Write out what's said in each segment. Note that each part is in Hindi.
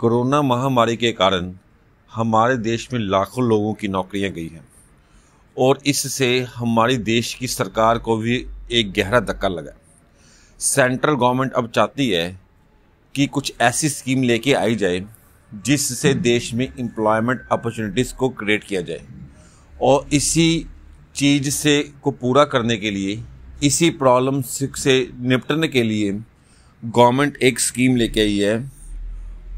कोरोना महामारी के कारण हमारे देश में लाखों लोगों की नौकरियां गई हैं और इससे हमारी देश की सरकार को भी एक गहरा धक्का लगा सेंट्रल गवर्नमेंट अब चाहती है कि कुछ ऐसी स्कीम लेके आई जाए जिससे देश में एम्प्लॉयमेंट अपॉर्चुनिटीज़ को क्रिएट किया जाए और इसी चीज़ से को पूरा करने के लिए इसी प्रॉब्लम से निपटने के लिए गवर्नमेंट एक स्कीम लेके आई है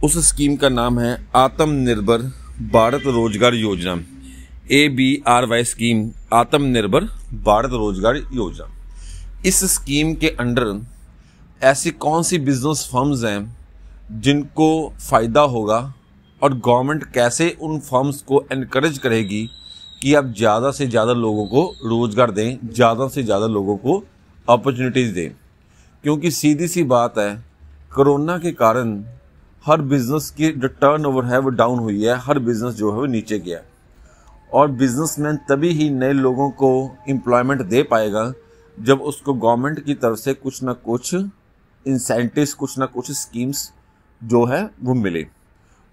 उस स्कीम का नाम है आत्मनिर्भर भारत रोजगार योजना A B R Y scheme आत्मनिर्भर भारत रोजगार योजना इस स्कीम के अंडर ऐसी कौन सी बिजनेस फर्म्स हैं जिनको फ़ायदा होगा और गवर्नमेंट कैसे उन फर्म्स को इनक्रेज करेगी कि आप ज़्यादा से ज़्यादा लोगों को रोज़गार दें ज़्यादा से ज़्यादा लोगों को अपॉर्चुनिटीज़ दें क्योंकि सीधी सी बात है कोरोना के कारण हर बिजनेस की जो टर्न ओवर है वो डाउन हुई है हर बिजनेस जो है वो नीचे गया और बिजनेसमैन तभी ही नए लोगों को एम्प्लॉयमेंट दे पाएगा जब उसको गवर्नमेंट की तरफ से कुछ ना कुछ इंसेंटिव कुछ ना कुछ स्कीम्स जो है वो मिले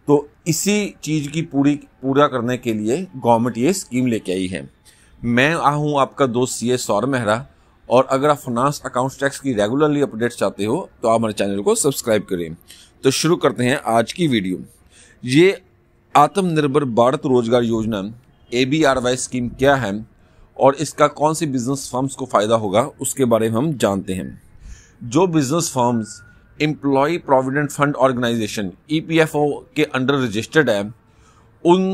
तो इसी चीज़ की पूरी पूरा करने के लिए गवर्नमेंट ये स्कीम लेके आई है मैं हूँ आपका दोस्त सी ए सौर मेहरा और अगर आप फाइनेंस अकाउंट्स टैक्स की रेगुलरली अपडेट चाहते हो तो आप हमारे चैनल को सब्सक्राइब करें तो शुरू करते हैं आज की वीडियो ये आत्मनिर्भर भारत रोजगार योजना A B R Y scheme क्या है और इसका कौन से बिजनेस फर्म्स को फ़ायदा होगा उसके बारे में हम जानते हैं जो business firms employee provident fund organisation E के अंडर रजिस्टर्ड है उन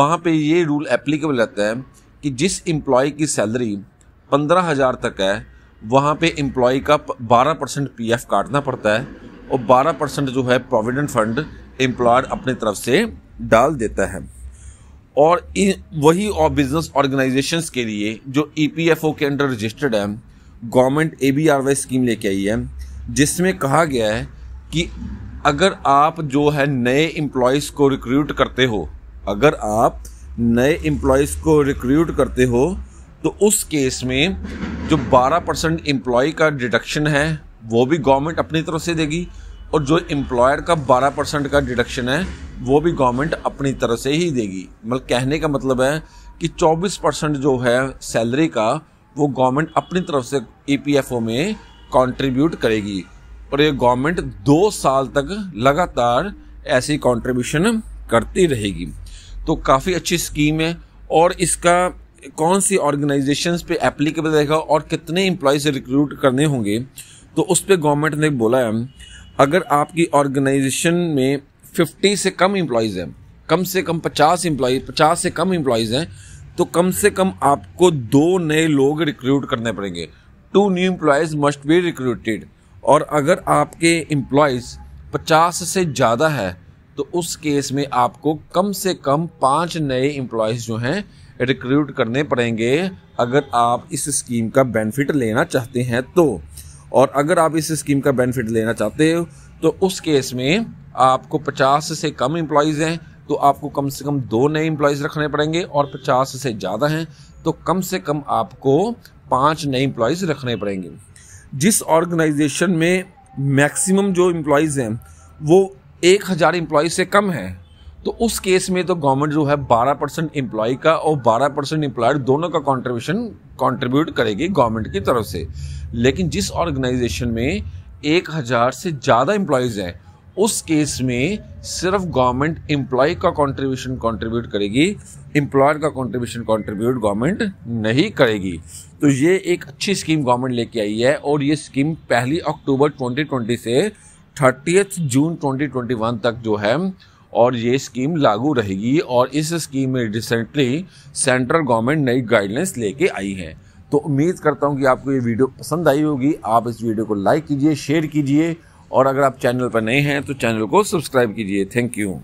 वहाँ पे ये रूल एप्लीकेबल रहता है कि जिस एम्प्लॉय की सैलरी पंद्रह हज़ार तक है वहाँ पे एम्प्लॉय का बारह परसेंट पी काटना पड़ता है और बारह परसेंट जो है प्रोविडेंट फंड एम्प्लॉयर अपनी तरफ से डाल देता है और वही और बिजनेस ऑर्गेनाइजेशन के लिए जो ई e के अंडर रजिस्टर्ड है government A B R Y scheme लेके आई है जिसमें कहा गया है कि अगर आप जो है नए एम्प्लॉयज़ को रिक्रूट करते हो अगर आप नए एम्प्लॉयज़ को रिक्रूट करते हो तो उस केस में जो 12 परसेंट एम्प्लॉय का डिडक्शन है वो भी गवर्नमेंट अपनी तरफ से देगी और जो एम्प्लॉयर का 12 परसेंट का डिडक्शन है वो भी गवर्नमेंट अपनी तरफ से ही देगी मतलब कहने का मतलब है कि 24 परसेंट जो है सैलरी का वो गवर्नमेंट अपनी तरफ से ई e में कॉन्ट्रीब्यूट करेगी और ये गवर्नमेंट दो साल तक लगातार ऐसी कॉन्ट्रीब्यूशन करती रहेगी तो काफ़ी अच्छी स्कीम है और इसका कौन सी ऑर्गेनाइजेशंस पे एप्लीकेबल रहेगा और कितने एम्प्लॉय से रिक्रूट करने होंगे तो उस पर गवर्नमेंट ने बोला है अगर आपकी ऑर्गेनाइजेशन में 50 से कम एम्प्लॉयज़ हैं कम से कम 50 एम्प्लॉय 50 से कम एम्प्लॉयज़ हैं तो कम से कम आपको दो नए लोग रिक्रूट करने पड़ेंगे two new employees must be recruited और अगर आपके एम्प्लॉयज़ पचास से ज़्यादा है तो उस केस में आपको कम से कम पाँच नए एम्प्लॉयज़ जो हैं रिक्रूट करने पड़ेंगे अगर आप इस स्कीम का बेनिफिट लेना चाहते हैं तो और अगर आप इस स्कीम का बेनिफिट लेना चाहते हो तो उस केस में आपको 50 से कम एम्प्लॉयज़ हैं तो आपको कम से कम दो नए एम्प्लॉयज़ रखने पड़ेंगे और 50 से ज़्यादा हैं तो कम से कम आपको पाँच नए एम्प्लॉयज़ रखने पड़ेंगे जिस ऑर्गेनाइजेशन में मैक्सिमम जो एम्प्लॉयज़ हैं वो एक हज़ार से कम हैं तो उस केस में तो गवर्नमेंट जो है 12 परसेंट एम्प्लॉय का और 12 परसेंट एम्प्लॉयर दोनों का कॉन्ट्रीब्यूशन कॉन्ट्रीब्यूट करेगी गवर्नमेंट की तरफ से लेकिन जिस ऑर्गेनाइजेशन में एक हज़ार से ज़्यादा एम्प्लॉयज़ हैं उस केस में सिर्फ गवर्नमेंट एम्प्लॉय का कॉन्ट्रीब्यूशन कॉन्ट्रीब्यूट करेगी एम्प्लॉयर का कॉन्ट्रीब्यूशन कॉन्ट्रीब्यूट गवर्नमेंट नहीं करेगी तो ये एक अच्छी स्कीम गवर्नमेंट लेके आई है और ये स्कीम पहली अक्टूबर 2020 से थर्टीथ जून 2021 तक जो है और ये स्कीम लागू रहेगी और इस स्कीम में रिसेंटली सेंट्रल गवर्नमेंट नई गाइडलाइंस लेके आई है तो उम्मीद करता हूँ कि आपको ये वीडियो पसंद आई होगी आप इस वीडियो को लाइक कीजिए शेयर कीजिए और अगर आप चैनल पर नए हैं तो चैनल को सब्सक्राइब कीजिए थैंक यू